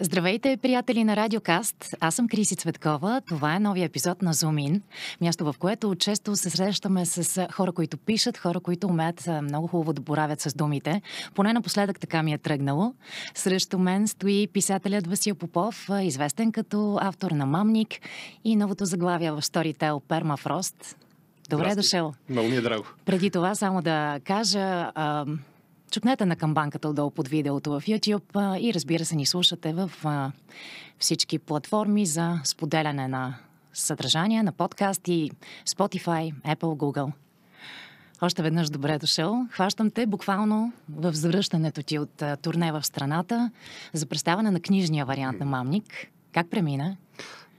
Здравейте, приятели на Радиокаст! Аз съм Криси Цветкова. Това е новия епизод на Зумин, място в което често се срещаме с хора, които пишат, хора, които умеят много хубаво да боравят с думите. Поне напоследък така ми е тръгнало. Срещу мен стои писателят Васил Попов, известен като автор на Мамник и новото заглавие в Storytel Permafrost. Добре дошъл. Много ми е драго. Преди това само да кажа... А, Чукнете на камбанката отдолу под видеото в YouTube и разбира се ни слушате в всички платформи за споделяне на съдържания, на подкасти, Spotify, Apple, Google. Още веднъж добре дошъл. Хващам те буквално в завръщането ти от турне в страната за представяне на книжния вариант на Мамник. Как премина?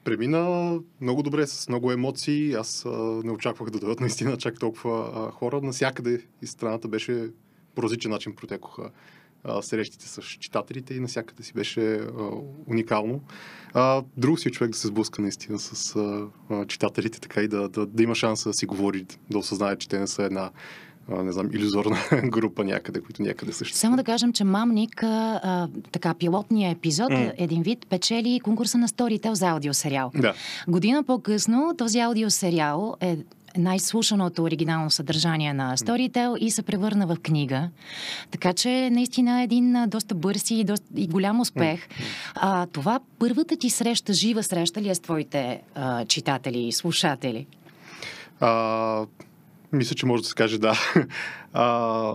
Премина много добре, с много емоции. Аз а, не очаквах да дойдат наистина чак толкова а, хора. Насякъде из страната беше по различен начин протекоха срещите с читателите и насякъде си беше а, уникално. А, друг си е човек да се сблъска наистина с а, читателите, така и да, да, да има шанса да си говори, да осъзнае, че те не са една не знам, иллюзорна група някъде, които някъде съществуват. Само да кажем, че Мамник, а, така, пилотния епизод, mm. един вид, печели конкурса на Storytel за аудиосериал. Да. Година по-късно този аудиосериал е най-слушаното оригинално съдържание на Storytel и се превърна в книга. Така че наистина е един доста бърз и, доста, и голям успех. А, това първата ти среща, жива среща ли е с твоите а, читатели и слушатели? А, мисля, че може да се каже да. А...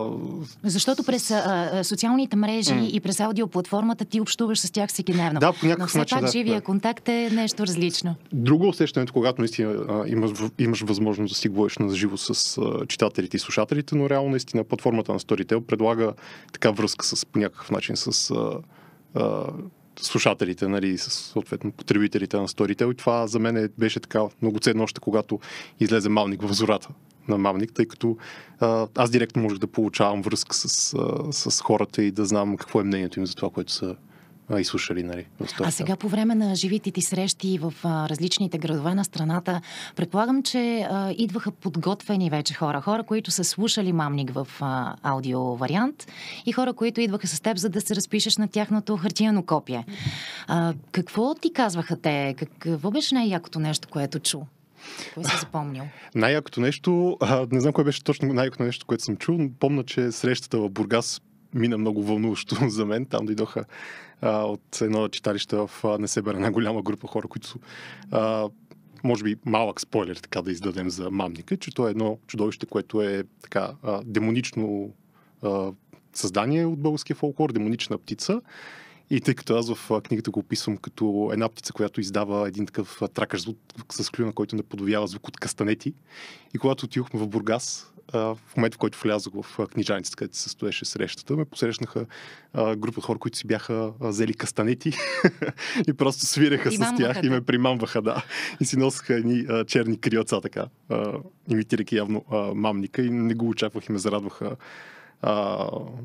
Защото през а, социалните мрежи mm. и през аудиоплатформата ти общуваш с тях всеки дневно. Да, по някакъв Но все начин. Пак, да, живия да. контакт е нещо различно. Друго усещането, когато наистина имаш, имаш възможност да си говориш на живо с а, читателите и слушателите, но реално наистина платформата на Storytel предлага така връзка с по някакъв начин с а, а, слушателите, нали, съответно потребителите на сторител. И това за мен е, беше така много ценно още когато излезе Малник в зората на Мамник, тъй като а, аз директно можех да получавам връзка с, а, с хората и да знам какво е мнението им за това, което са а, и слушали. Нали, а сега по време на живите ти срещи в а, различните градове на страната, предполагам, че а, идваха подготвени вече хора. Хора, които са слушали мамник в а, аудио вариант и хора, които идваха с теб, за да се разпишеш на тяхното хартияно копие. А, какво ти казваха те? Какво беше най-якото нещо, което чу? Кой си запомнил? Най-якото нещо, а, не знам кое беше точно най-якото нещо, което съм чул, но помна, че срещата в Бургас мина много вълнуващо за мен. Там дойдоха а, от едно читалище в Несебер, една голяма група хора, които а, може би малък спойлер така да издадем за мамника, че то е едно чудовище, което е така а, демонично а, създание от българския фолклор, демонична птица. И тъй като аз в книгата го описвам като една птица, която издава един такъв тракаш звук с клюна, който не подовява звук от кастанети. И когато отидохме в Бургас, в момента, в който влязох в книжаницата, където се състоеше срещата, ме посрещнаха група хора, които си бяха взели кастанети и просто свиреха с тях и ме примамваха, да. И си носеха едни черни криоца, така, имитирайки явно мамника и не го очакваха и ме зарадваха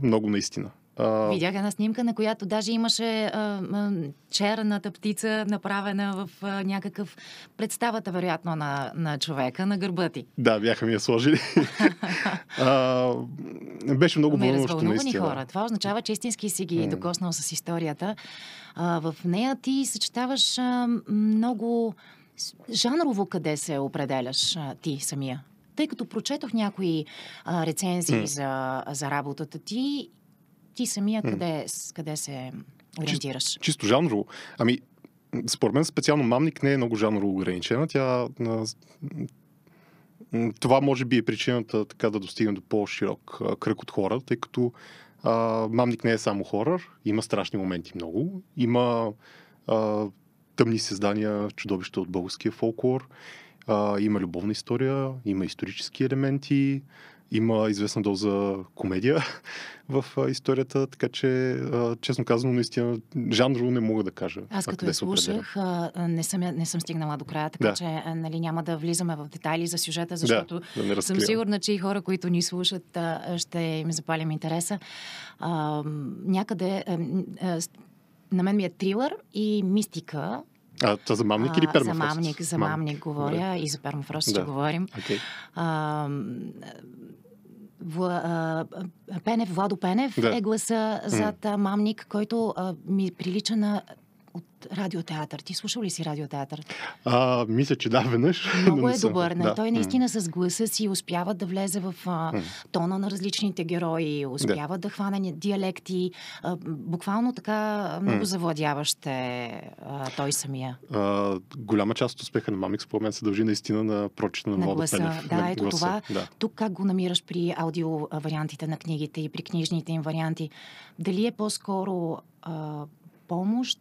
много наистина. А... Видях една снимка, на която даже имаше а, а, черната птица, направена в а, някакъв представата, вероятно, на, на човека, на гърба ти. Да, бяха ми я сложили. а, беше много вълнуващо, ами, наистина. хора. Това означава, че истински си ги mm. докоснал с историята. А, в нея ти съчетаваш а, много... Жанрово къде се определяш а, ти самия? тъй като прочетох някои а, рецензии mm. за, за работата ти ти самия къде, къде се ориентираш? Чис, чисто жанрово. Ами, според мен специално мамник не е много жанрово ограничена. Тя това може би е причината така да достигне до по-широк кръг от хора, тъй като а, мамник не е само хорър, има страшни моменти много, има а, тъмни създания, чудовища от българския фолклор, а, има любовна история, има исторически елементи, има известна доза комедия в историята, така че, честно казано, наистина жанрово не мога да кажа. Аз като я е слушах, не съм, не съм стигнала до края, така да. че нали, няма да влизаме в детайли за сюжета, защото да, да съм сигурна, че и хора, които ни слушат, ще им запалим интереса. някъде на мен ми е трилър и мистика а, та за мамник или пермафрост? За мамник, за мамник, мамник говоря да. и за пермафрост да. ще говорим. Okay. А, а, Пенев, Владо Пенев да. е гласа зад mm. мамник, който а, ми прилича на от радиотеатър. Ти слушал ли си радиотеатър? А, мисля, че да, веднъж. Много е добър. Да. Той наистина с гласа си успява да влезе в а, тона на различните герои, успява да, да хване диалекти. А, буквално така много завладяващ е а, той самия. А, голяма част от успеха на мамикс, по мен, се дължи наистина на прочета на, на гласа. Пенев. Да, на ето гласа. това. Да. Тук как го намираш при аудио вариантите на книгите и при книжните им варианти? Дали е по-скоро а, помощ,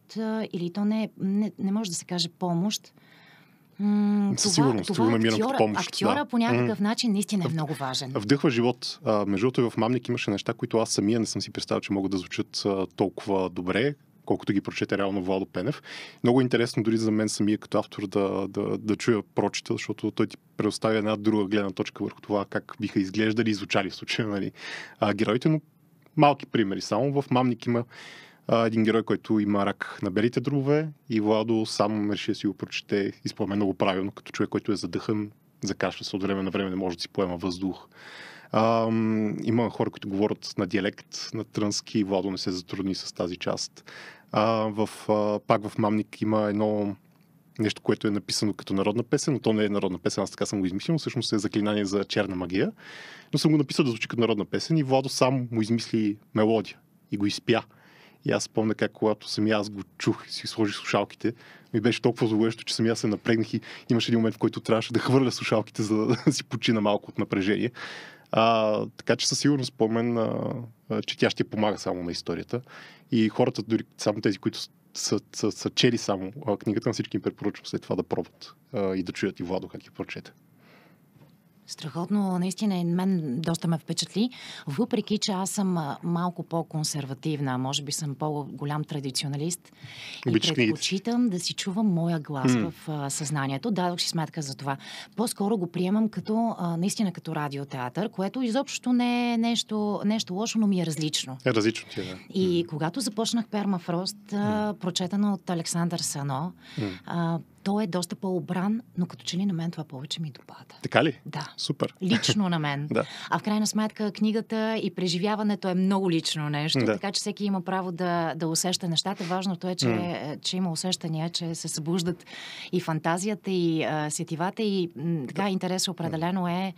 или то не, е, не, не може да се каже помощ, М- Със сигурност, това, това намирам актьора, помощ. Актьора да. по някакъв начин наистина е много важен. Вдъхва живот. А, между другото, и в Мамник имаше неща, които аз самия не съм си представил, че могат да звучат а, толкова добре, колкото ги прочете реално Владо Пенев. Много е интересно дори за мен самия като автор да, да, да чуя прочита, защото той ти предоставя една друга гледна точка върху това как биха изглеждали и звучали в случая нали, а, героите, но малки примери. Само в Мамник има а, един герой, който има рак на белите дробове и Владо сам реши да си го прочете и спомен много правилно, като човек, който е задъхан, закашва се от време на време, не може да си поема въздух. А, има хора, които говорят на диалект, на трънски, Владо не се затрудни с тази част. А, в, а, пак в Мамник има едно нещо, което е написано като народна песен, но то не е народна песен, аз така съм го измислил, всъщност е заклинание за черна магия, но съм го написал да звучи като народна песен и Владо сам му измисли мелодия и го изпя. И аз спомня как, когато самия аз го чух и си сложих слушалките, ми беше толкова зловещо, че самия се напрегнах и имаше един момент, в който трябваше да хвърля слушалките, за да си почина малко от напрежение. А, така че със сигурност спомен, а, че тя ще помага само на историята. И хората, дори само тези, които са, са, са чели само книгата, на всички им препоръчвам след това да пробват а, и да чуят и Владо как я прочете. Страхотно, наистина мен доста ме впечатли, въпреки че аз съм малко по-консервативна, може би съм по-голям традиционалист Обича и предпочитам да си чувам моя глас mm. в а, съзнанието. Дадох си сметка за това. По-скоро го приемам като, а, наистина като радиотеатър, което изобщо не е нещо, нещо лошо, но ми е различно. Е, различно ти е, да. И mm. когато започнах Пермафрост, а, mm. прочетена от Александър Сано, mm. а, той е доста по-обран, но като че ли на мен това повече ми допада. Така ли? Да. Супер. Лично на мен. да. А в крайна сметка книгата и преживяването е много лично нещо, да. така че всеки има право да, да усеща нещата. Важното е, че, mm. че има усещания, че се събуждат и фантазията, и а, сетивата, и м, така да. интерес е определено е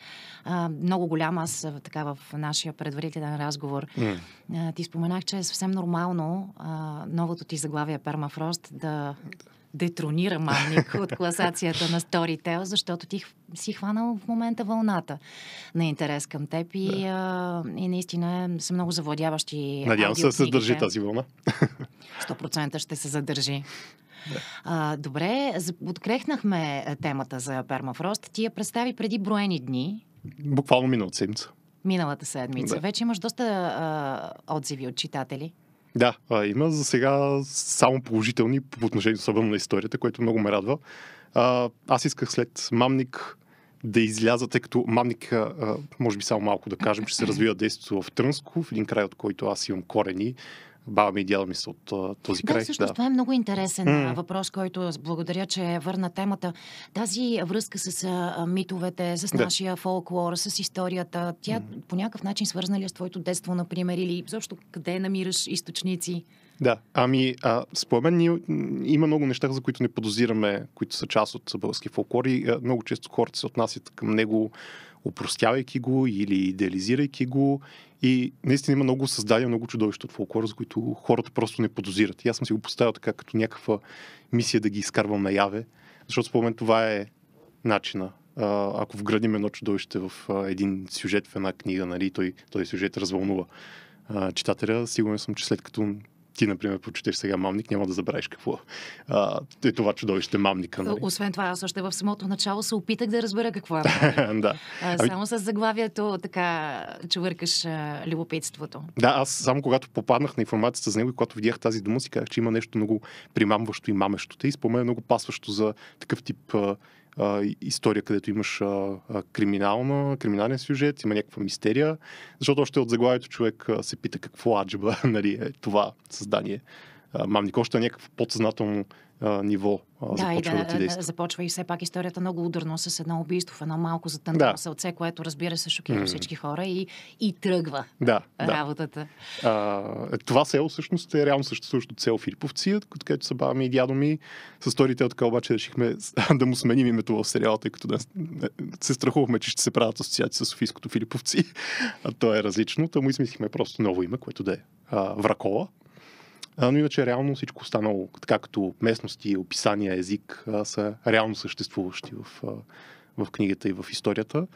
а, много голям. Аз така в нашия предварителен разговор mm. а, ти споменах, че е съвсем нормално а, новото ти заглавие Пермафрост да детронира Манник от класацията на Storytel, защото ти си хванал в момента вълната на интерес към теб и, да. а, и наистина са много завладяващи Надявам се да се държи тази вълна. 100% ще се задържи. Да. А, добре, открехнахме темата за пермафрост. Ти я представи преди броени дни. Буквално миналата седмица. Миналата седмица. Да. Вече имаш доста а, отзиви от читатели. Да, а, има за сега само положителни по отношение особено на историята, което много ме радва. А, аз исках след Мамник да изляза, тъй като Мамник, а, може би само малко да кажем, че се развива действието в Трънско, в един край, от който аз имам корени баба ми и дядо ми са от този край. Да, всъщност да. това е много интересен mm. въпрос, който благодаря, че върна темата. Тази връзка с а, митовете, с да. нашия фолклор, с историята, тя mm. по някакъв начин свързана ли е с твоето детство, например, или защо къде намираш източници? Да, ами, а, според мен има много неща, за които не подозираме, които са част от български фолклор и а, много често хората се отнасят към него, упростявайки го или идеализирайки го и наистина има много създания, много чудовища от фолклора, за които хората просто не подозират. И аз съм си го поставил така като някаква мисия да ги изкарвам наяве, защото според мен това е начина. Ако вградим едно чудовище в един сюжет, в една книга, нали, той, той сюжет развълнува читателя, сигурен съм, че след като ти, например, почетеш сега мамник, няма да забравиш какво а, е това чудовище мамника. Нали? Освен това, аз още в самото начало се опитах да разбера какво е. да. А, ами- само ами... с заглавието така чувъркаш а, любопитството. Да, аз само когато попаднах на информацията за него и когато видях тази дума, си казах, че има нещо много примамващо и мамещо. Те и спомена много пасващо за такъв тип а, а, история, където имаш а, а, криминална, криминален сюжет, има някаква мистерия, защото още от заглавието човек а, се пита какво аджба нали, е това създание. А, мамник още е някакво подсъзнателно а, ниво. А, да, и да, да започва и все пак историята много ударно с едно убийство в едно малко затънтено да. сълце, което разбира се шокира mm. всички хора и, и тръгва да, работата. Да. А, това село всъщност е реално съществуващо село Филиповци, от където са баба ми и дядо ми. С сторите така обаче решихме да му сменим името в сериала, тъй като да, е, се страхувахме, че ще се правят асоциации с Софийското Филиповци. А то е различно. Та му измислихме просто ново име, което да е а, Вракола. А, но иначе реално всичко останало, така като местности, описания, език, а, са реално съществуващи в, а, в книгата и в историята.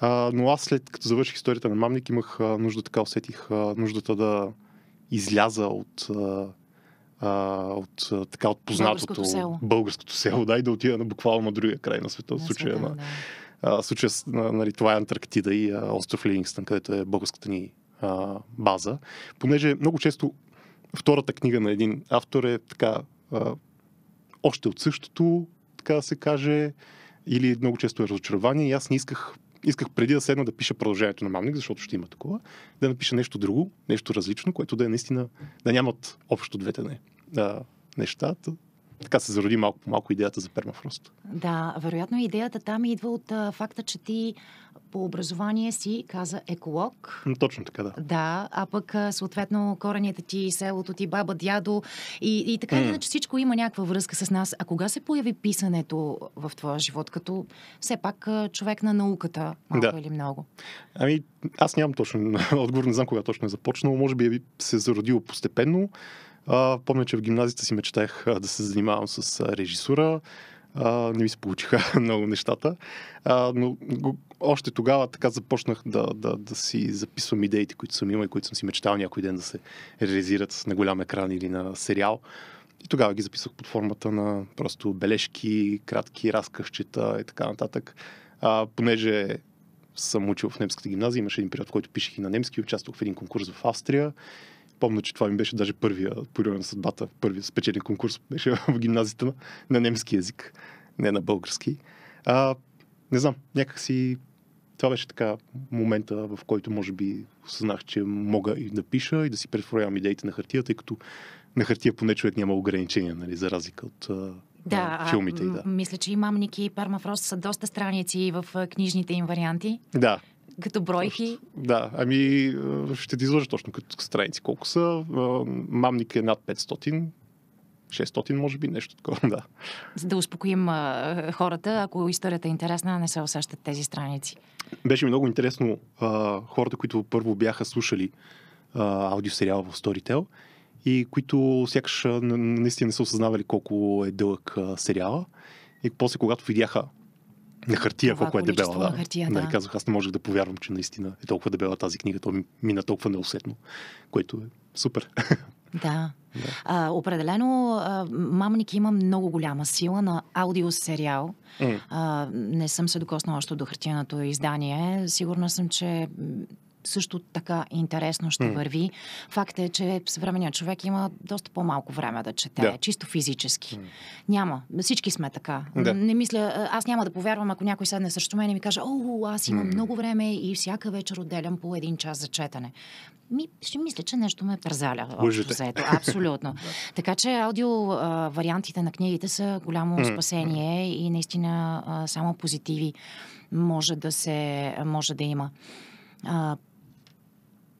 А, но аз след като завърших историята на Мамник, имах а, нужда, така усетих а, нуждата да изляза от а, а, от, така, от познатото българското село. българското село, да, и да отида на буквално на другия край на света, в случая на, да. А, нали, това е Антарктида и а, остров Ливингстън, където е българската ни а, база, понеже много често втората книга на един автор е така а, още от същото, така да се каже, или много често е разочарование. И аз не исках, исках преди да седна да пиша продължението на Мамник, защото ще има такова, да напиша нещо друго, нещо различно, което да е наистина, да нямат общо двете не, а, нещата така се зароди малко по малко идеята за пермафрост. Да, вероятно идеята там идва от а, факта, че ти по образование си каза еколог. точно така, да. Да, а пък съответно корените ти, селото ти, баба, дядо и, и така mm. иначе всичко има някаква връзка с нас. А кога се появи писането в твоя живот, като все пак човек на науката, малко да. или много? Ами, аз нямам точно отговор, не знам кога точно е започнал. Може би е се е зародило постепенно. А, помня, че в гимназията си мечтах да се занимавам с режисура. А, не ми се получиха много нещата. А, но още тогава така започнах да, да, да си записвам идеите, които съм имал и които съм си мечтал някой ден да се реализират на голям екран или на сериал. И тогава ги записах под формата на просто бележки, кратки разкъвчета и така нататък. А, понеже съм учил в немската гимназия, имаше един период, в който пишех и на немски, участвах в един конкурс в Австрия помня, че това ми беше даже първия Порима на съдбата, първия спечелен конкурс беше в гимназията на немски язик, не на български. А, не знам, някакси това беше така момента, в който може би осъзнах, че мога и да пиша и да си претворявам идеите на хартия, тъй като на хартия поне човек няма ограничения, нали, за разлика от да, а, филмите. Да. Мисля, че и Мамники и Пармафрост са доста страници в книжните им варианти. Да, като бройки? Да, ами ще ти излъжа точно като страници колко са. Мамник е над 500, 600 може би, нещо такова, да. За да успокоим а, хората, ако историята е интересна, не се усещат тези страници. Беше ми много интересно а, хората, които първо бяха слушали а, аудиосериала в Storytel и които сякаш наистина не са осъзнавали колко е дълъг а, сериала. И после, когато видяха на хартия, това колко е дебела. Да. Хартия, да. Нали, да. казах, аз не можех да повярвам, че наистина е толкова дебела тази книга. То мина толкова неусетно, което е супер. Да. да. А, определено, а, Мамник има много голяма сила на аудиосериал. Mm. А, не съм се докоснала още до хартияното издание. Сигурна съм, че също така интересно ще върви. Факт е, че съвременният човек има доста по-малко време да чете, да. чисто физически. Няма. Всички сме така. Да. Не мисля, аз няма да повярвам, ако някой седне срещу мен и ми каже, о, аз имам м-м. много време и всяка вечер отделям по един час за четене. Ми, ще мисля, че нещо ме пързаля. Заето. Абсолютно. да. Така че аудио а, вариантите на книгите са голямо м-м. спасение и наистина а, само позитиви може да, се, може да има. А,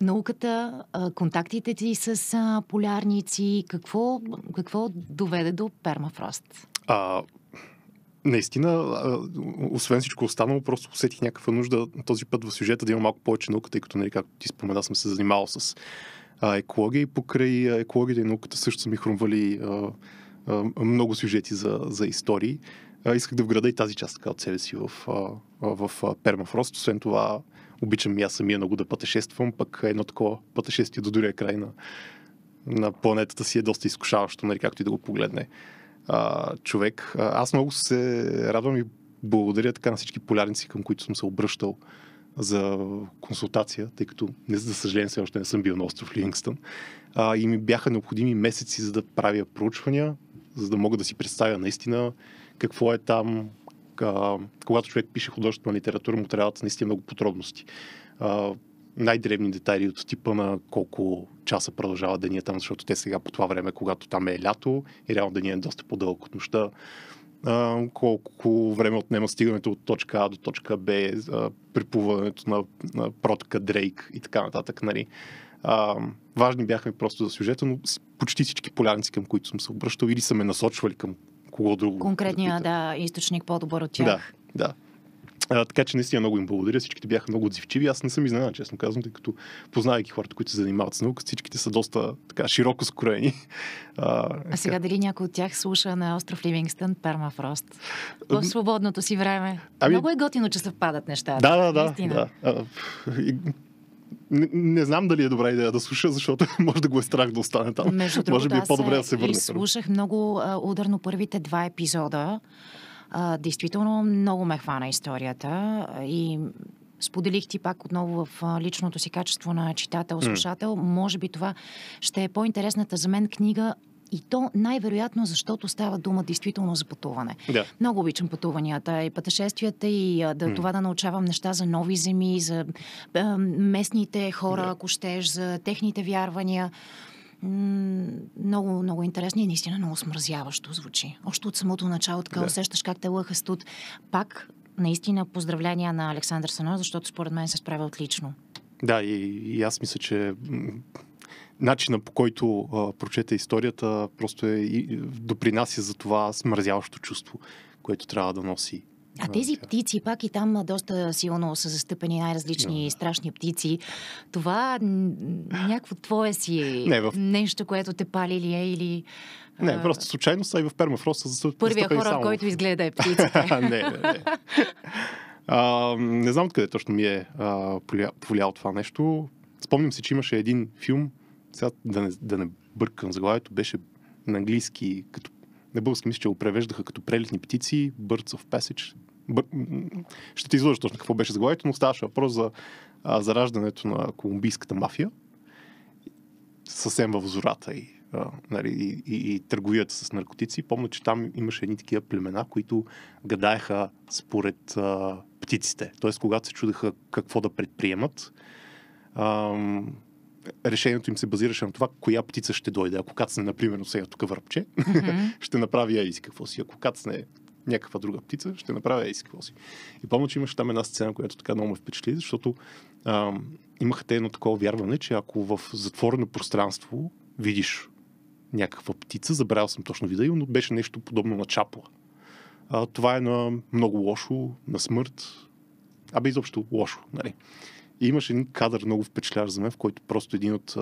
науката, контактите ти с полярници, какво, какво доведе до пермафрост? А, наистина, освен всичко останало, просто усетих някаква нужда този път в сюжета да има малко повече наука, тъй като, нали, както ти спомена, съм се занимавал с екология и покрай екологията и науката също са ми хрумвали а, а, много сюжети за, за истории. А, исках да вграда и тази част така от себе си в, в, в Пермафрост. Освен това, обичам и аз самия много да пътешествам, пък едно такова пътешествие до другия край на, на планетата си е доста изкушаващо, нали, както и да го погледне а, човек. Аз много се радвам и благодаря така на всички полярници, към които съм се обръщал за консултация, тъй като, не, за съжаление, все още не съм бил на остров Ливингстън. А, и ми бяха необходими месеци, за да правя проучвания, за да мога да си представя наистина какво е там, а, когато човек пише художествена литература, му трябват наистина много подробности. А, най-древни детайли от типа на колко часа продължава деня там, защото те сега по това време, когато там е лято и реално деня е доста по-дълъг от нощта, а, колко време отнема стигането от точка А до точка Б, а, приплуването на, на протка Дрейк и така нататък. Нали. А, важни бяхме просто за сюжета, но почти всички полярници, към които съм се обръщал или са ме насочвали към кого друго. Конкретния, да, източник по-добър от тях. Да, да. А, така че наистина много им благодаря. Всичките бяха много отзивчиви. Аз не съм изненадан, честно казвам, тъй като познавайки хората, които се занимават с наука, всичките са доста така широко скроени. А, а сега дали някой от тях слуша на остров Ливингстън Пермафрост? В свободното си време. Ами... Много е готино, че съвпадат нещата. Да, да, да. да. А, не, не знам дали е добра идея да слуша, защото може да го е страх да остане там. Между другото, може би е по-добре да се върне. Слушах много а, ударно първите два епизода. А, действително много ме хвана историята и споделих ти пак отново в личното си качество на читател, слушател. Mm. Може би това ще е по-интересната за мен книга и то най-вероятно, защото става дума действително за пътуване. Да. Много обичам пътуванията и пътешествията и да, mm. това да научавам неща за нови земи, за е, местните хора, да. ако щеш, за техните вярвания много, много интересно и наистина много смразяващо звучи. Още от самото начало така да. усещаш как те лъха студ. Пак, наистина, поздравления на Александър Сано, защото според мен се справя отлично. Да, и, и аз мисля, че начина по който а, прочете историята просто е, и, допринася за това смързяващо чувство, което трябва да носи. А тези птици, пак и там доста силно са застъпени най-различни да. страшни птици. Това някакво твое си е не, в... нещо, което те пали ли е или... Не, а... просто случайно са и в Пермафрост са застъпени Първия хора, само... който изгледа е птиците. не, не, не. А, не знам откъде точно ми е повлиял това нещо. Спомням си, че имаше един филм, сега да не, да не бъркам заглавието, беше на английски, като, на български мисля, че го превеждаха като прелетни птици, Birds of Passage. Бър... Ще ти изложа точно какво беше заглавието, но ставаше въпрос за а, зараждането на колумбийската мафия съвсем в зората и, а, нали, и, и, и търговията с наркотици. Помня, че там имаше едни такива племена, които гадаеха според а, птиците. Тоест, когато се чудеха какво да предприемат, ам, решението им се базираше на това, коя птица ще дойде. Ако кацне, например, сега тук върпче, mm-hmm. ще направи еди какво си. Ако кацне някаква друга птица, ще направя еди какво си. И помня, че имаше там една сцена, която така много ме впечатли, защото ам, имаха те едно такова вярване, че ако в затворено пространство видиш някаква птица, забравял съм точно вида, но беше нещо подобно на чапла. А, това е на много лошо, на смърт, абе изобщо лошо. Нали? имаше един кадър много впечатляващ за мен, в който просто един от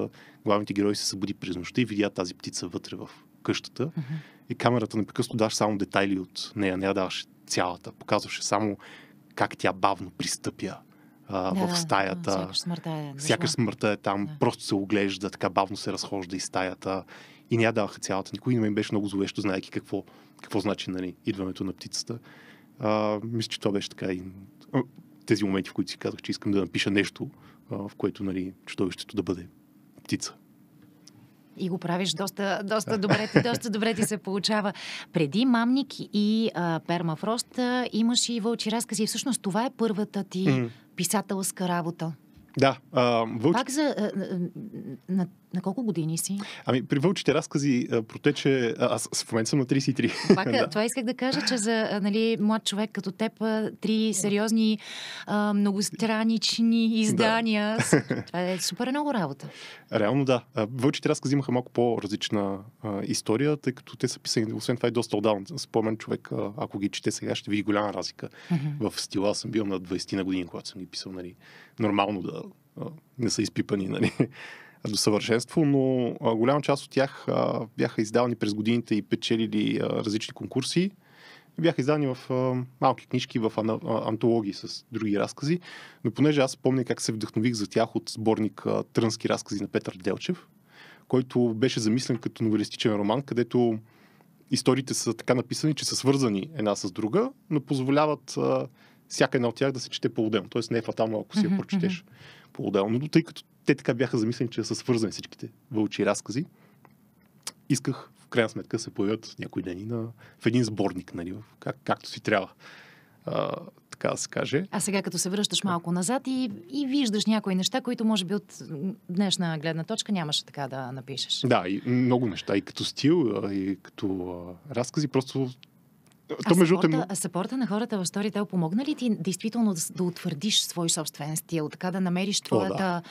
главните герои се събуди през нощта и видя тази птица вътре в къщата. Uh-huh. И камерата непрекъснато даваше само детайли от нея, не я даваше цялата. Показваше само как тя бавно пристъпя а, да, в стаята. сякаш смъртта е, сякаш смъртта е там, да. просто се оглежда, така бавно се разхожда и стаята. И не я даваха цялата. Никой не ми беше много зловещо, знаеки какво, какво значи нали, идването на птицата. А, мисля, че това беше така и тези моменти, в които си казах, че искам да напиша нещо, в което нали, чудовището да бъде птица. И го правиш доста, доста добре, ти, доста добре ти се получава. Преди Мамник и а, Пермафрост а, имаш и Вълчи разкази. Всъщност това е първата ти mm. писателска работа. Да. А, вълч... Пак за, а, на на колко години си? Ами, при вълчите разкази протече... аз в момента съм на 33. Пак, да. Това исках да кажа, че за нали, млад човек като теб три сериозни, а, многостранични издания... Да. Това е супер много работа. Реално да. Вълчите разкази имаха малко по-различна а, история, тъй като те са писани, освен това и е доста отдавна. Спомен човек, а, ако ги чете сега, ще види голяма разлика mm-hmm. в стила. Аз съм бил на 20 на години, когато съм ги писал, нали, нормално да а, не са изпипани, нали до съвършенство, но голяма част от тях бяха издавани през годините и печелили различни конкурси. Бяха издани в малки книжки, в антологии с други разкази. Но понеже аз помня как се вдъхнових за тях от сборник Трънски разкази на Петър Делчев, който беше замислен като новелистичен роман, където историите са така написани, че са свързани една с друга, но позволяват всяка една от тях да се чете по-отделно. Тоест не е фатално, ако си я прочетеш по-отделно. Но тъй като те така бяха замислени, че са свързани всичките вълчи разкази. Исках в крайна сметка се появят някои дни на, в един сборник, нали, как, както си трябва. А, така да се каже. А сега като се връщаш малко назад и, и виждаш някои неща, които може би от днешна гледна точка нямаше така да напишеш. Да, и много неща. И като стил, и като разкази. Просто то, а, между сапорта, а сапорта на хората в Storytel помогна ли ти действително да, да утвърдиш свой собствен стил, така да намериш твоята, О, да.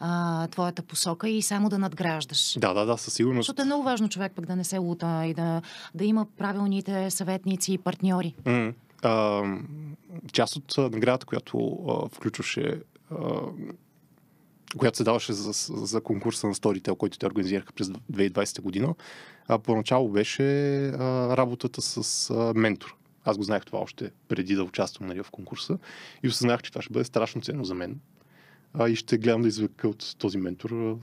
а, твоята посока и само да надграждаш? Да, да, да, със сигурност. Защото е много важно човек пък да не се лута и да, да има правилните съветници и партньори. Mm, а, част от наградата, която а, включваше а, която се даваше за, за конкурса на Storytel, който те организираха през 2020 година, а, поначало беше а, работата с а, ментор. Аз го знаех това още преди да участвам нали, в конкурса и осъзнах, че това ще бъде страшно ценно за мен. А, и ще гледам да извлека от този ментор а,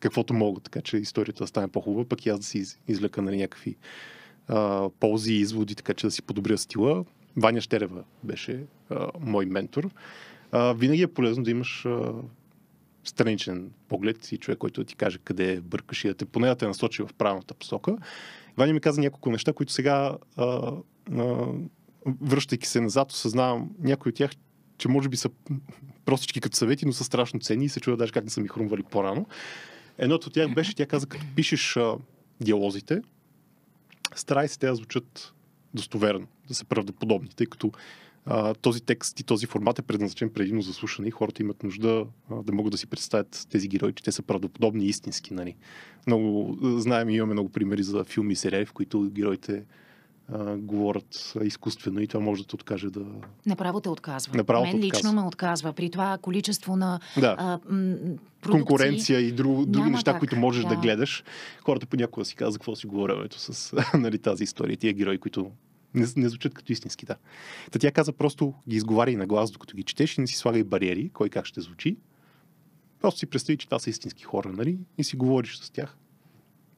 каквото мога, така че историята да стане по-хубава, пък и аз да си извлека нали, някакви а, ползи и изводи, така че да си подобря стила. Ваня Штерева беше а, мой ментор. А, винаги е полезно да имаш а, страничен поглед и човек, който да ти каже къде бъркаш и да те поне да те насочи в правилната посока. Ваня ми каза няколко неща, които сега, а, а, връщайки се назад, осъзнавам някои от тях, че може би са простички като съвети, но са страшно ценни и се чува даже как не са ми хрумвали по-рано. Едното от тях беше, тя каза, като пишеш а, диалозите, старай се те да звучат достоверно, да са правдоподобни, тъй като а, този текст и този формат е предназначен предимно за слушане и хората имат нужда а, да могат да си представят тези герои, че те са правдоподобни и истински. Нали. Много, знаем и имаме много примери за филми и сериали, в които героите а, говорят изкуствено и това може да те откаже да. Направо те отказва. Направо Мен лично отказва. ме отказва. При това количество на. Да. А, м- продукции, конкуренция и друг, други неща, как. които можеш да. да гледаш. Хората понякога си казват, какво си говорим с нали, тази история, тия герои, които не, не звучат като истински, да. Та тя каза просто ги изговаряй на глас, докато ги четеш и не си слагай бариери, кой как ще звучи. Просто си представи, че това са истински хора, нали? И си говориш с тях.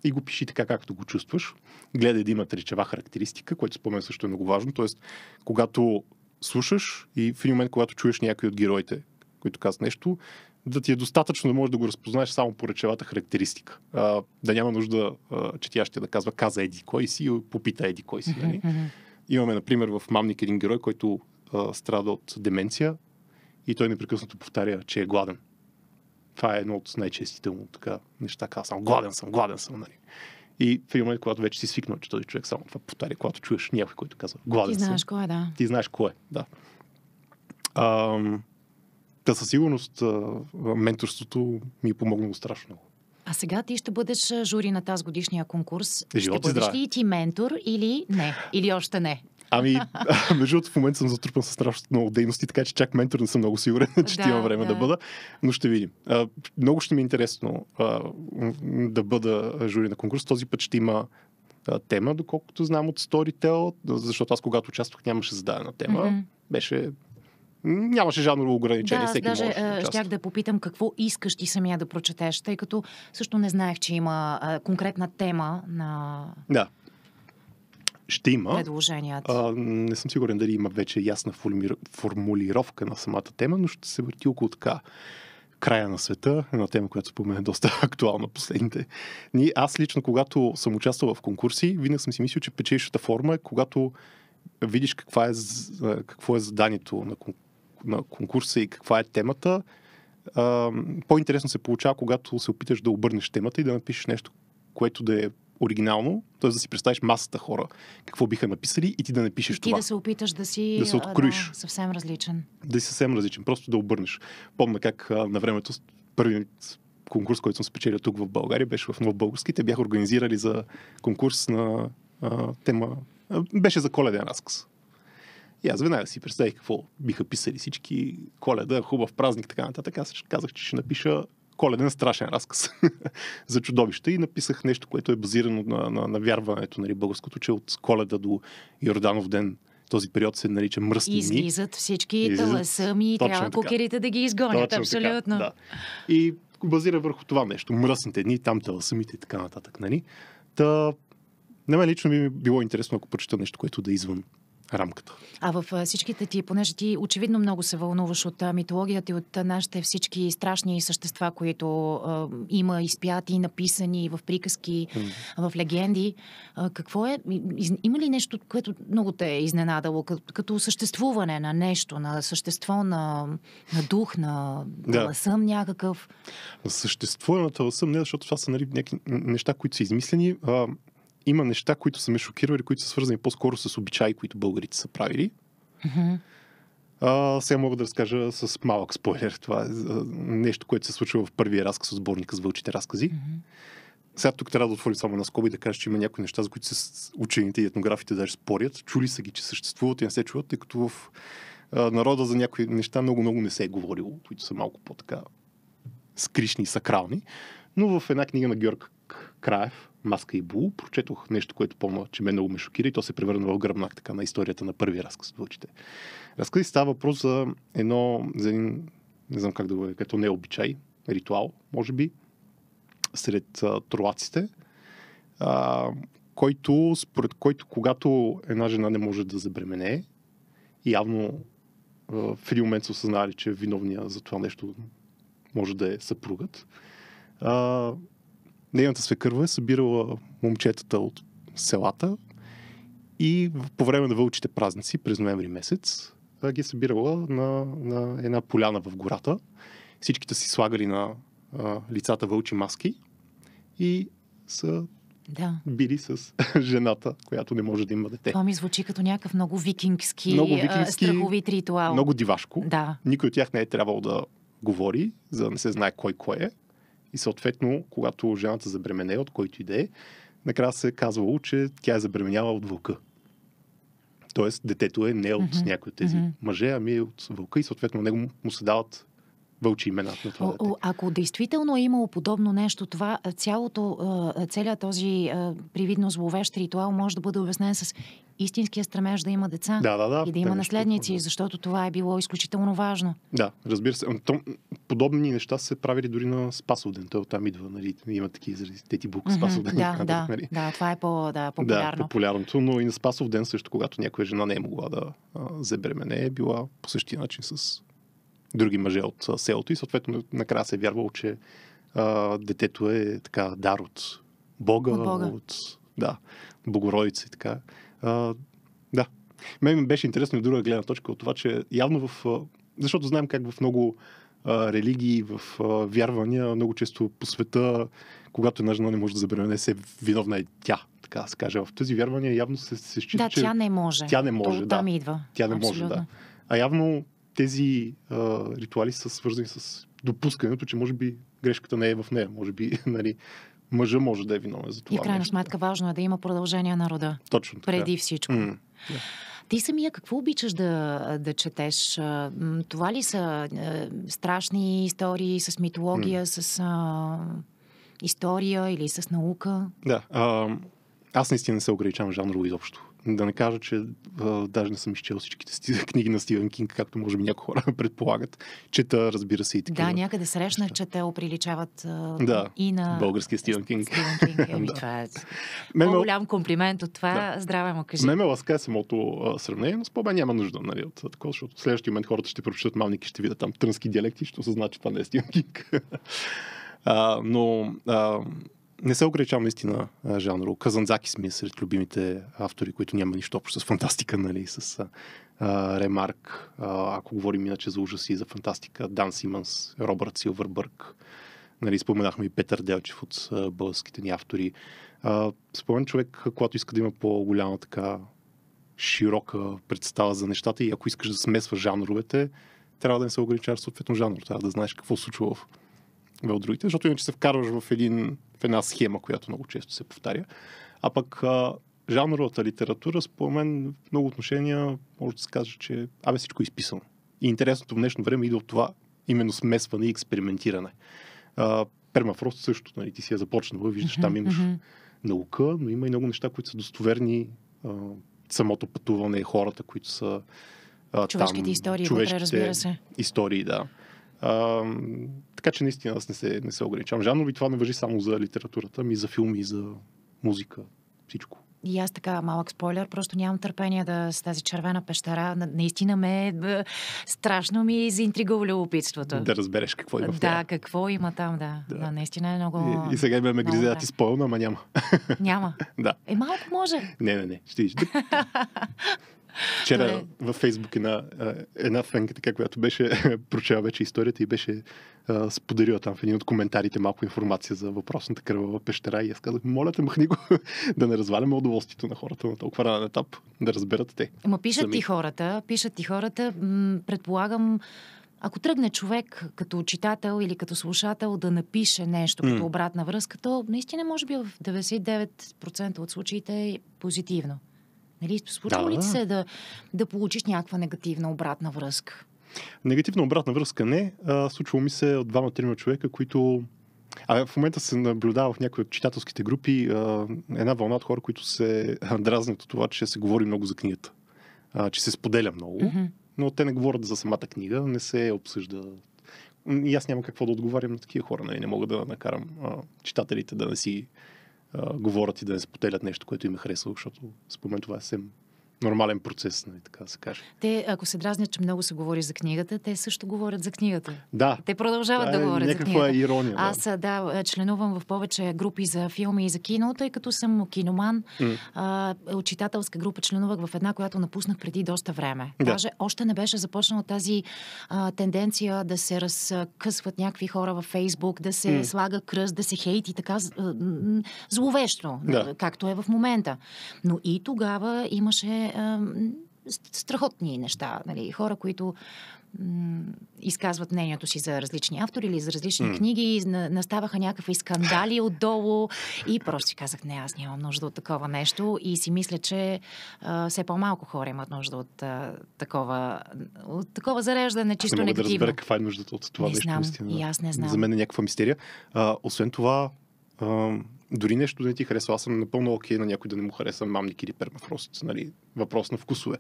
И го пиши така, както го чувстваш. Гледай да имат речева характеристика, което спомен също е много важно. Тоест, когато слушаш и в един момент, когато чуеш някой от героите, които казват нещо, да ти е достатъчно да можеш да го разпознаеш само по речевата характеристика. А, да няма нужда а, ще да казва каза еди кой си и попита еди кой си. Mm-hmm. Имаме, например, в Мамник един герой, който а, страда от деменция и той непрекъснато повтаря, че е гладен. Това е едно от най-честите му така, неща. Казва само гладен съм, гладен съм. Нали? И в един момент, когато вече си свикнал, че този човек само това повтаря, когато чуеш някой, който казва гладен ти съм. Ти знаеш кой е, да. Ти знаеш кой е, да. Ам, Та със сигурност менторството ми е помогнало страшно А сега ти ще бъдеш жури на тази годишния конкурс. Живот ще бъдеш ли ти ментор или не? Или още не? Ами, между другото, в момента съм затрупан с страшно много дейности, така че чак ментор не съм много сигурен, че да, ще има време да. да бъда, но ще видим. А, много ще ми е интересно а, да бъда жури на конкурс. Този път ще има а, тема, доколкото знам от Storytel, защото аз когато участвах нямаше зададена тема. Mm-hmm. Беше нямаше жанрово ограничение. Да, всеки даже да е, щях да попитам какво искаш ти самия да прочетеш, тъй като също не знаех, че има а, е, конкретна тема на... Да. Ще има. Предложенията. А, не съм сигурен дали има вече ясна формулировка на самата тема, но ще се върти около така края на света, една тема, която спомен е доста актуална последните дни. Аз лично, когато съм участвал в конкурси, винаги съм си мислил, че печелищата форма е когато видиш каква е, какво е заданието на конкурса на конкурса и каква е темата, а, по-интересно се получава, когато се опиташ да обърнеш темата и да напишеш нещо, което да е оригинално, т.е. да си представиш масата хора, какво биха написали и ти да напишеш и ти това. да се опиташ да си да се откроиш. Да, съвсем различен. Да си съвсем различен, просто да обърнеш. Помня как на времето първият конкурс, който съм спечелил тук в България, беше в Български. Те бяха организирали за конкурс на а, тема... беше за коледен разказ. И аз веднага си представих какво биха писали всички. Коледа, хубав празник, така нататък. Аз казах, че ще напиша коледен страшен разказ за чудовище и написах нещо, което е базирано на, на, на вярването, нали, българското, че от коледа до Йорданов ден този период се нарича мръсни дни. Излизат всички Излизат... и трябва кукерите да ги изгонят. Точно абсолютно. Така, да. И базира върху това нещо. Мръсните дни, там таласъмите и така нататък. Нали? Та, на мен лично би е било интересно, ако прочета нещо, което е да извън рамката. А в всичките ти, понеже ти очевидно много се вълнуваш от митологията и от нашите всички страшни същества, които а, има изпяти, написани в приказки, mm. в легенди, а, какво е? Има ли нещо, което много те е изненадало, като, като съществуване на нещо, на същество, на, на дух, на да. сън някакъв? Съществуването на сън, не, защото това са нали, някакви неща, които са измислени. А, има неща, които са ме шокирали, които са свързани по-скоро с обичаи, които българите са правили. Uh, А, сега мога да разкажа с малък спойлер. Това е нещо, което се случва в първия разказ от сборника с вълчите разкази. Mm-hmm. Сега тук трябва да отворим само на скоби и да кажа, че има някои неща, за които се учените и етнографите даже спорят. Чули са ги, че съществуват и не се чуват, тъй като в народа за някои неща много-много не се е говорило, които са малко по-така скришни и сакрални. Но в една книга на Георг Краев, Маска и Бул, прочетох нещо, което помня, че мен много ме шокира и то се превърна в гръбнак така на историята на първия разказ вълчите. Разкази става въпрос за едно, за един, не знам как да го е, като необичай, ритуал, може би, сред а, троаците, а, който, според който, когато една жена не може да забремене, явно в един момент се осъзнали, че виновния за това нещо може да е съпругът, а, нейната свекърва е събирала момчетата от селата и по време на вълчите празници през ноември месец ги е събирала на, на една поляна в гората. Всичките си слагали на а, лицата вълчи маски и са да. били с жената, която не може да има дете. Това ми звучи като някакъв много викингски, много викингски страховит ритуал. Много дивашко. Да. Никой от тях не е трябвало да говори, за да не се знае кой кой е. И съответно, когато жената забремене от който и да е, накрая се е казвало, че тя е забременяла от вълка. Тоест, детето е не от mm-hmm. някой от тези mm-hmm. мъже, ами е от вълка и съответно него му се дават вълчи имена на това дете. Ако действително е имало подобно нещо, това цялото, целият този привидно зловещ ритуал може да бъде обяснен с истинския стремеж да има деца да, да, да, и да има е, наследници, нещо, защото това е било изключително важно. Да, разбира се. подобни неща се правили дори на Спасоден. Той оттам идва, нали, има такива изрази. Тети бук, mm-hmm, Спасоден. Да, да, да, нали. да, това е по, да, популярно. Да, популярното, но и на Спасов ден също, когато някоя жена не е могла да забремене, е била по същия начин с други мъже от селото и съответно накрая се е вярвало, че а, детето е така дар от Бога, от, Бога. от да, Богородица и така. А, да. Мен ми беше интересно и друга гледна точка от това, че явно в... Защото знаем как в много а, религии, в а, вярвания, много често по света, когато една жена не може да забремене, се виновна е тя, така да се каже. В тези вярвания явно се, се счита, Да, че тя не може. Тя не може, То, да. Там идва. Тя не Абсолютно. може, да. А явно тези а, ритуали са свързани с допускането, че може би грешката не е в нея. Може би, нали, мъжа може да е виновен за това. И в крайна сметка важно е да има продължение на рода. Точно така. Преди всичко. Mm, yeah. Ти самия какво обичаш да, да четеш? Това ли са е, страшни истории с митология, mm. с е, история или с наука? Да. А, аз наистина не се ограничавам жанрово изобщо. Да не кажа, че а, даже не съм изчел всичките книги на Стивен Кинг, както може би някои хора предполагат. Чета, разбира се, и такива. Да, някъде срещнах, че те оприличават а, да, и на... българския Стивен Кинг. Стивен Кинг. Еми, да. това е Мемел... голям комплимент от това. Да. Здраве му кажи. Не ме ласка е самото а, сравнение, но спомен няма нужда нали, от такова, защото в следващия момент хората ще прочитат малник и ще видят там трънски диалекти, що се значи, че това не е Стивен Кинг. а, но а, не се ограничавам наистина жанро. Казанзаки сме сред любимите автори, които няма нищо общо с фантастика, нали, с а, Ремарк. А, ако говорим иначе за ужаси и за фантастика, Дан Симънс, Робърт Силвърбърг. Нали, споменахме и Петър Делчев от българските ни автори. А, спомен човек, когато иска да има по-голяма така широка представа за нещата и ако искаш да смесваш жанровете, трябва да не се ограничаваш съответно жанр. Трябва да знаеш какво случва в в другите, защото иначе се вкарваш в, един, в една схема, която много често се повтаря. А пък а, жанровата литература, според мен, в много отношения може да се каже, че абе всичко е изписано. И интересното в днешно време идва от това именно смесване и експериментиране. А, Пермафрост също, нали, ти си я започнала, виждаш, mm-hmm, там имаш mm-hmm. наука, но има и много неща, които са достоверни. А, самото пътуване, хората, които са а, човешките там, истории, човешките вътре, разбира се. Истории, да. А, така че наистина аз не се, не се ограничавам. Жанрови това не въжи само за литературата, ми за филми, за музика, всичко. И аз така малък спойлер, просто нямам търпение да с тази червена пещера. Наистина ме е страшно ми заинтригува любопитството. Да разбереш какво има в тя. Да, какво има там, да. да. да наистина е много. И, и сега ме гризе да ти спойлна, ама няма. Няма. да. Е, малко може. Не, не, не. Ще Вчера в Фейсбук една, една фенка, така, която беше прочела вече историята и беше споделила там в един от коментарите малко информация за въпросната кървава пещера и аз казах, моля те, махни го, да не разваляме удоволствието на хората на толкова ранен етап, да разберат те. Ма пишат сами. ти хората, пишат ти хората, м- предполагам, ако тръгне човек като читател или като слушател да напише нещо като обратна връзка, то наистина може би в 99% от случаите е позитивно. Нали, случва да, ли ти се е да, да получиш някаква негативна обратна връзка? Негативна обратна връзка не. А, случва ми се от двама-трима човека, които а в момента се наблюдава в някои от читателските групи а, една вълна от хора, които се дразнят от това, че се говори много за книгата. А, че се споделя много, mm-hmm. но те не говорят за самата книга, не се обсъжда. И аз няма какво да отговарям на такива хора. Нали? Не мога да накарам а, читателите да не си говорят и да не споделят нещо, което им е харесало, защото според мен това е съвсем нормален процес, нали, така да се каже. Те, ако се дразнят, че много се говори за книгата, те също говорят за книгата. Да. Те продължават да, да е говорят за книгата. е ирония. Да. Аз, да, членувам в повече групи за филми и за кино, тъй като съм киноман. Mm. група членувах в една, която напуснах преди доста време. Да. Даже още не беше започнала тази а, тенденция да се разкъсват някакви хора във Фейсбук, да се mm. слага кръст, да се хейт и така зловещо, да. както е в момента. Но и тогава имаше а, страхотни неща. Нали, хора, които изказват мнението си за различни автори или за различни mm. книги, наставаха някакви скандали отдолу и просто си казах, не, аз нямам нужда от такова нещо и си мисля, че а, все по-малко хора имат нужда от а, такова, от такова зареждане, чисто негативно. Не мога негативно. да разбера каква е нуждата от това не нещо. Знам, наистина. и аз не знам. За мен е някаква мистерия. А, освен това, а, дори нещо да не ти е харесва, аз съм напълно окей okay на някой да не му хареса мамник или пермафрост. Нали? Въпрос на вкусове.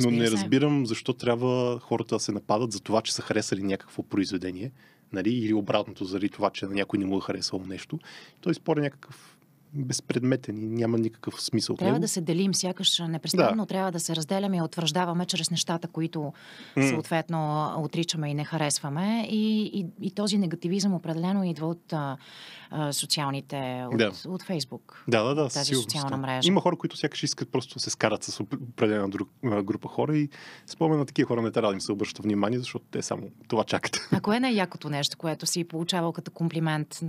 Но не разбирам защо трябва хората да се нападат за това, че са харесали някакво произведение. Нали? Или обратното, заради това, че на някой не му е харесало нещо. Той споря някакъв безпредметен и няма никакъв смисъл. Трябва да се делим, сякаш непрестанно да. трябва да се разделяме и утвърждаваме чрез нещата, които mm. съответно отричаме и не харесваме. И, и, и този негативизъм определено идва от а, а, социалните, от, да. от, от Фейсбук. Да, да, да. Тази социална да. мрежа. Има хора, които сякаш искат просто да се скарат с определена друг, група хора и спомена на такива хора не трябва да им се обръща внимание, защото те само това чакат. А кое е най-якото нещо, което си получавал като комплимент,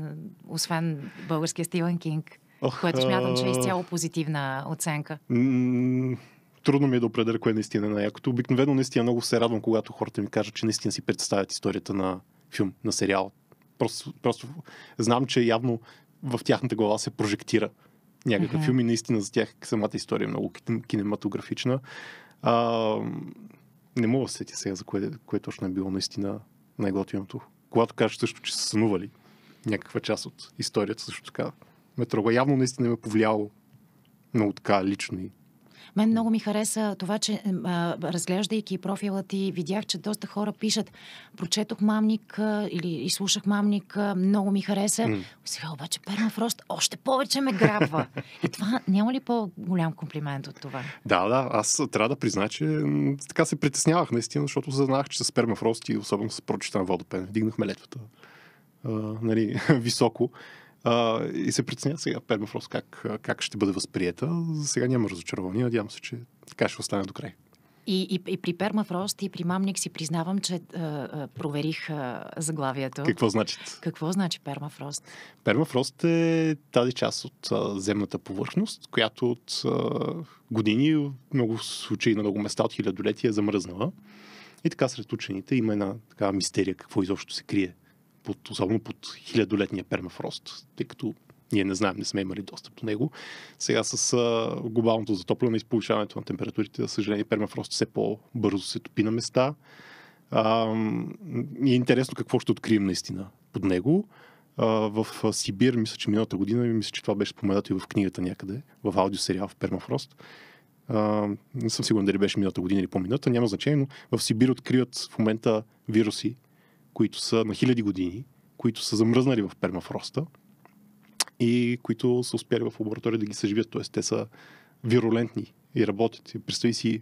освен българския Стивен Кинг? Ох, което смятам, че е изцяло позитивна оценка. трудно ми е да определя кое наистина е най-якото. Обикновено наистина много се радвам, когато хората ми кажат, че наистина си представят историята на филм, на сериал. Просто, просто знам, че явно в тяхната глава се прожектира някакъв mm-hmm. филм и наистина за тях самата история е много кинематографична. А, не мога да сетя сега за кое, кое точно е било наистина най-готиното. Когато кажеш също, че са сънували някаква част от историята, също така ме трогва. Явно наистина ме е повлияло много така лично и мен много ми хареса това, че а, разглеждайки профила ти, видях, че доста хора пишат. Прочетох мамник а, или изслушах мамник, а, много ми хареса. Mm. Сега обаче Пермафрост още повече ме грабва. И това няма ли по-голям комплимент от това? Да, да. Аз трябва да призна, че така се притеснявах наистина, защото знаех, че с Пермафрост и особено с прочета на водопен вдигнахме летвата. А, нали, високо. А, и се преценя сега Пермафрост как, как ще бъде възприета. За сега няма разочарование. Надявам се, че така ще остане до край. И, и, и при Пермафрост и при Мамник си признавам, че а, проверих а, заглавието. Какво значи? Какво значи Пермафрост? Пермафрост е тази част от а, земната повърхност, която от а, години, в много случаи на много места от хилядолетия е замръзнала. И така сред учените има една така мистерия какво изобщо се крие под, особено под хилядолетния пермафрост, тъй като ние не знаем, не сме имали достъп до него. Сега с а, глобалното затопляне и получаването на температурите, за съжаление, пермафрост все по-бързо се топи на места. А, и е интересно какво ще открием наистина под него. А, в Сибир, мисля, че миналата година, и мисля, че това беше споменато и в книгата някъде, в аудиосериал в Пермафрост. А, не съм сигурен дали беше миналата година или по-мината, няма значение, но в Сибир откриват в момента вируси, които са на хиляди години, които са замръзнали в пермафроста и които са успели в лаборатория да ги съживят. Т.е. те са вирулентни и работят. представи си,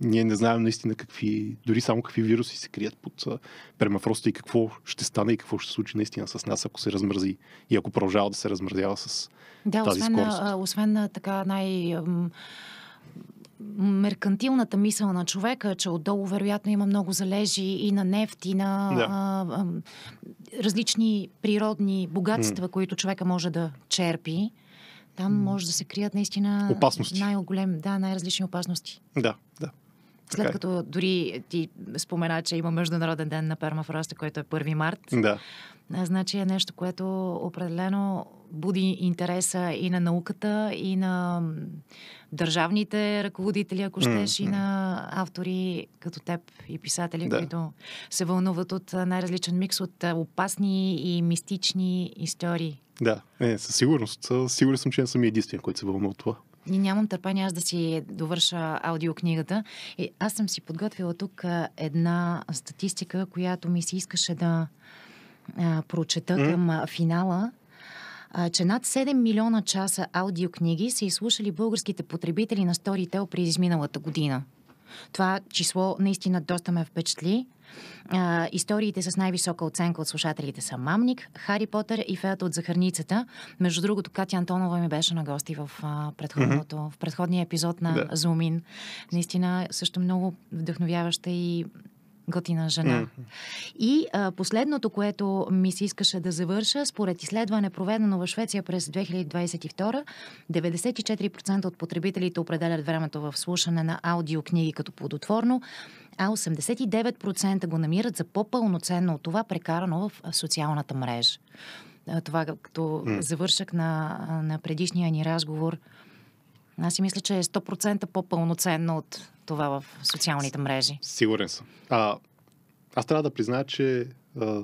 ние не знаем наистина какви, дори само какви вируси се крият под пермафроста и какво ще стане и какво ще се случи наистина с нас, ако се размързи и ако продължава да се размързява с да, тази освен, скорост. Да, освен така най- меркантилната мисъл на човека, че отдолу вероятно има много залежи и на нефт, и на да. а, а, различни природни богатства, mm. които човека може да черпи. Там може да се крият наистина най-голем, да, най-различни опасности. Да, да. След като дори ти спомена, че има Международен ден на пермафроста, който е 1 март. Да. Значи е нещо, което определено буди интереса и на науката, и на държавните ръководители, ако щеш, mm-hmm. и на автори като теб и писатели, да. които се вълнуват от най-различен микс от опасни и мистични истории. Да, е, със сигурност. Сигурен съм, че не съм единствен, който се вълнува от това и нямам търпение аз да си довърша аудиокнигата. И аз съм си подготвила тук една статистика, която ми се искаше да а, прочета mm. към финала а, че над 7 милиона часа аудиокниги са изслушали българските потребители на Storytel през изминалата година. Това число наистина доста ме впечатли. А, историите с най-висока оценка от слушателите са Мамник, Хари Потър и Феята от Захарницата. Между другото, Катя Антонова ми беше на гости в, а, предходното, mm-hmm. в предходния епизод на да. Зумин. Наистина, също много вдъхновяваща и готина жена. Mm-hmm. И а, последното, което ми се искаше да завърша, според изследване, проведено в Швеция през 2022, 94% от потребителите определят времето в слушане на аудиокниги като плодотворно, а 89% го намират за по-пълноценно от това, прекарано в социалната мрежа. Това като завършък на, на предишния ни разговор – аз си мисля, че е 100% по-пълноценно от това в социалните мрежи. Сигурен съм. А, аз трябва да призная, че а,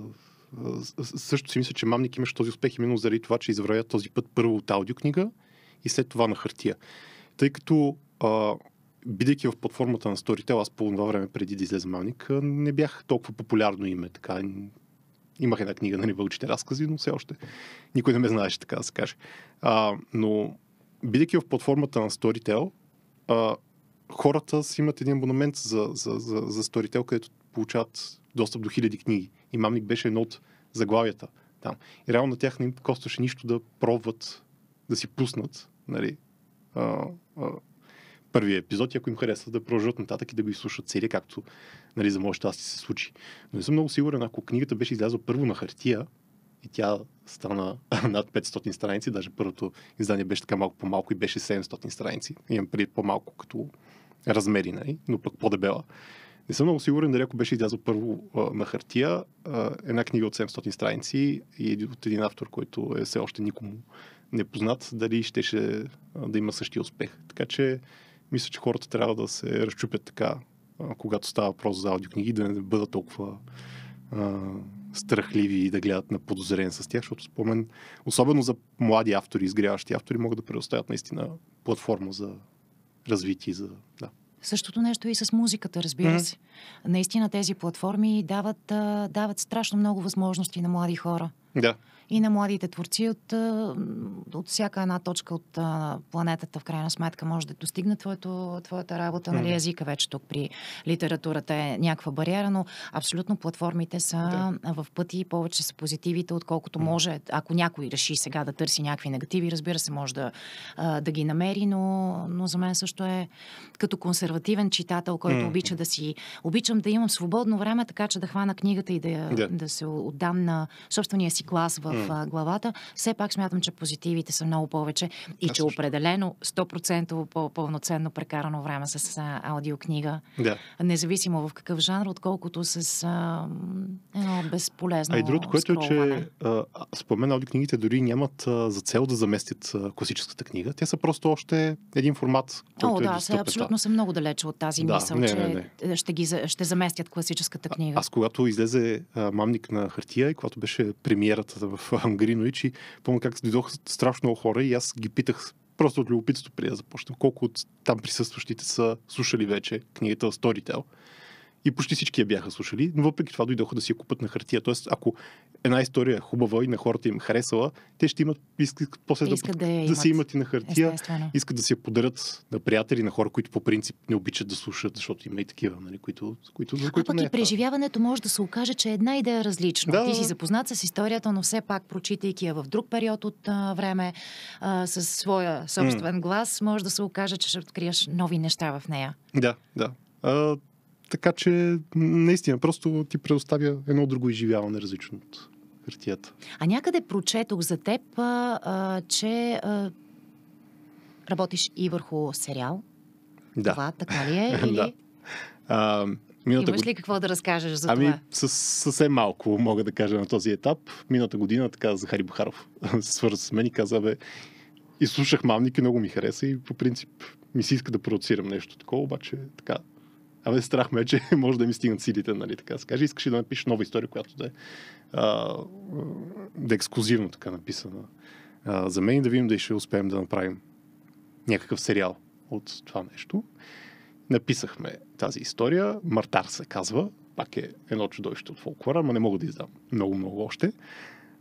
също си мисля, че Мамник имаше този успех именно заради това, че извървя този път първо от аудиокнига и след това на хартия. Тъй като а, бидейки в платформата на Storytel, аз по това време преди да излезе Малник, не бях толкова популярно име. Така. Имах една книга, на нали, вълчите разкази, но все още никой не ме знаеше, така да се каже. А, но бидейки в платформата на Storytel, а, хората си имат един абонамент за, за, за, за Storytel, където получават достъп до хиляди книги. И Мамник беше едно от заглавията там. И реално на тях не им костваше нищо да пробват да си пуснат нали, а, а, първия епизод и ако им харесва да продължат нататък и да го изслушат целия, както нали, за моето щастие се случи. Но не съм много сигурен, ако книгата беше излязла първо на хартия, и тя стана над 500 страници, даже първото издание беше така малко по-малко и беше 700 страници. Имам преди по-малко като размери, нали? но пък по-дебела. Не съм много сигурен дали ако беше излязъл първо а, на хартия, а, една книга от 700 страници и от един автор, който е все още никому не познат, дали щеше а, да има същия успех. Така че мисля, че хората трябва да се разчупят така, а, когато става въпрос за аудиокниги, да не бъдат толкова а, страхливи и да гледат на подозрение с тях, защото спомен, особено за млади автори, изгряващи автори, могат да предоставят наистина платформа за развитие. За, да. Същото нещо и с музиката, разбира се. Mm-hmm. Наистина тези платформи дават, дават страшно много възможности на млади хора. Да. И на младите творци от, от всяка една точка от планетата, в крайна сметка, може да достигне твоето, твоята работа. Mm-hmm. Нали, езика вече тук при литературата е някаква бариера, но абсолютно платформите са да. в пъти и повече са позитивите, отколкото mm-hmm. може. Ако някой реши сега да търси някакви негативи, разбира се, може да, да ги намери, но, но за мен също е като консервативен читател, който mm-hmm. обича да си. Обичам да имам свободно време, така че да хвана книгата и да, yeah. да се отдам на собствения си клас в mm. главата, все пак смятам, че позитивите са много повече и а, че определено 100% пълноценно прекарано време с аудиокнига, да. независимо в какъв жанр, отколкото с а, едно безполезно А и другото, което е, че спомена аудиокнигите дори нямат а, за цел да заместят а, класическата книга. Те са просто още един формат, който О, е да, е достъпен. абсолютно съм много далече от тази да, мисъл, не, че не, не. Ще, ги, ще заместят класическата книга. А, аз когато излезе а, Мамник на хартия и когато беше премиер премиерата в Ангрино и помня как дойдоха страшно много хора и аз ги питах просто от любопитство преди да започна. Колко от там присъстващите са слушали вече книгата Storytel и почти всички я бяха слушали, но въпреки това дойдоха да си я купат на хартия. Тоест, ако една история е хубава и на хората им харесала, те ще имат, искат после да, да, да, се имат и на хартия, естествено. искат да си я подарят на приятели, на хора, които по принцип не обичат да слушат, защото има и такива, нали, които, които, за които а пък не е и преживяването може да се окаже, че една идея е различна. Да. Ти си запознат с историята, но все пак, прочитайки я в друг период от а, време, а, със своя собствен mm. глас, може да се окаже, че ще откриеш нови неща в нея. Да, да. А, така че, наистина, просто ти предоставя едно друго изживяване различно от хартията. А някъде прочетох за теб, а, а, че а, работиш и върху сериал. Да. Това така ли е? Или... да. А, Имаш год... ли какво да разкажеш за ами, това? Ами, със, съвсем малко мога да кажа на този етап. Мината година, така, Захари Бухаров се свърза с мен и каза, бе, изслушах мамник и много ми хареса и по принцип ми се иска да продуцирам нещо такова, обаче така, Абе, страх ме, е, че може да ми стигнат силите, нали, така се каже. Искаш да напишеш нова история, която да е, а, да е ексклюзивно така написана. А, за мен и е да видим дали ще успеем да направим някакъв сериал от това нещо. Написахме тази история. Мартар се казва. Пак е едно чудовище от фолклора, но не мога да издам много-много още.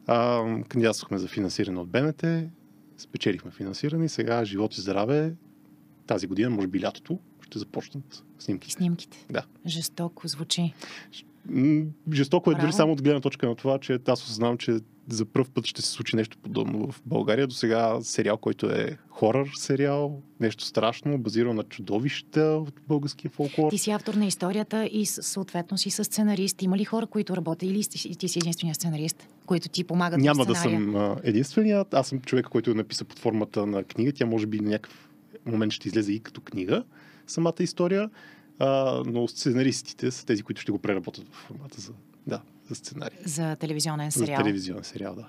А, кандидатствахме за финансиране от БНТ, спечелихме финансиране и сега живот и здраве тази година, може би лятото, ще започнат снимките. Снимките. Да. Жестоко звучи. Жестоко е дори само от гледна точка на това, че аз осъзнавам, че за първ път ще се случи нещо подобно в България. До сега сериал, който е хорър сериал, нещо страшно, базирано на чудовища от българския фолклор. Ти си автор на историята и съответно си с сценарист. Има ли хора, които работят или ти си единствения сценарист, които ти помагат Няма да съм единственият. Аз съм човек, който написа под формата на книга. Тя може би на някакъв момент ще излезе и като книга самата история, а, но сценаристите са тези, които ще го преработят в формата за, да, за сценарий. За телевизионен сериал. За телевизионен сериал, да.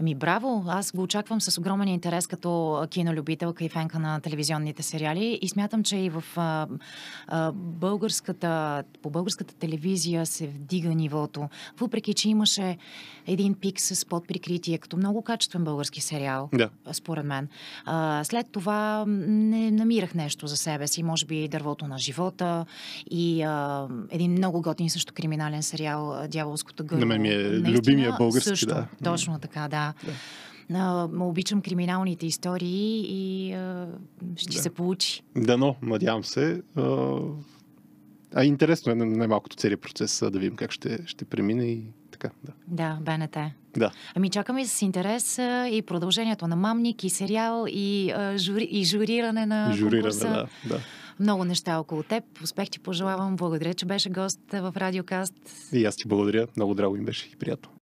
Ами браво, аз го очаквам с огромен интерес като кинолюбителка и фенка на телевизионните сериали и смятам, че и в а, а, българската, по българската телевизия се вдига нивото. Въпреки, че имаше един пик с подприкритие, като много качествен български сериал, да. според мен. А, след това не намирах нещо за себе си, може би дървото на живота и а, един много готин също криминален сериал Дяволското гърло. На мен ми е Наистина, любимия български, също, да. Точно така, да. да. Обичам криминалните истории и а, ще да. се получи. Дано, надявам се. А, а интересно е най-малкото целият процес, да видим как ще, ще премине и така. Да, да БНТ. Да. Ами чакаме с интерес и продължението на Мамник, и сериал, и, а, жури, и журиране на и журиране, конкурса. Да, да. Много неща около теб. Успех ти пожелавам. Благодаря, че беше гост в Радиокаст. И аз ти благодаря. Много драго им беше и приятно.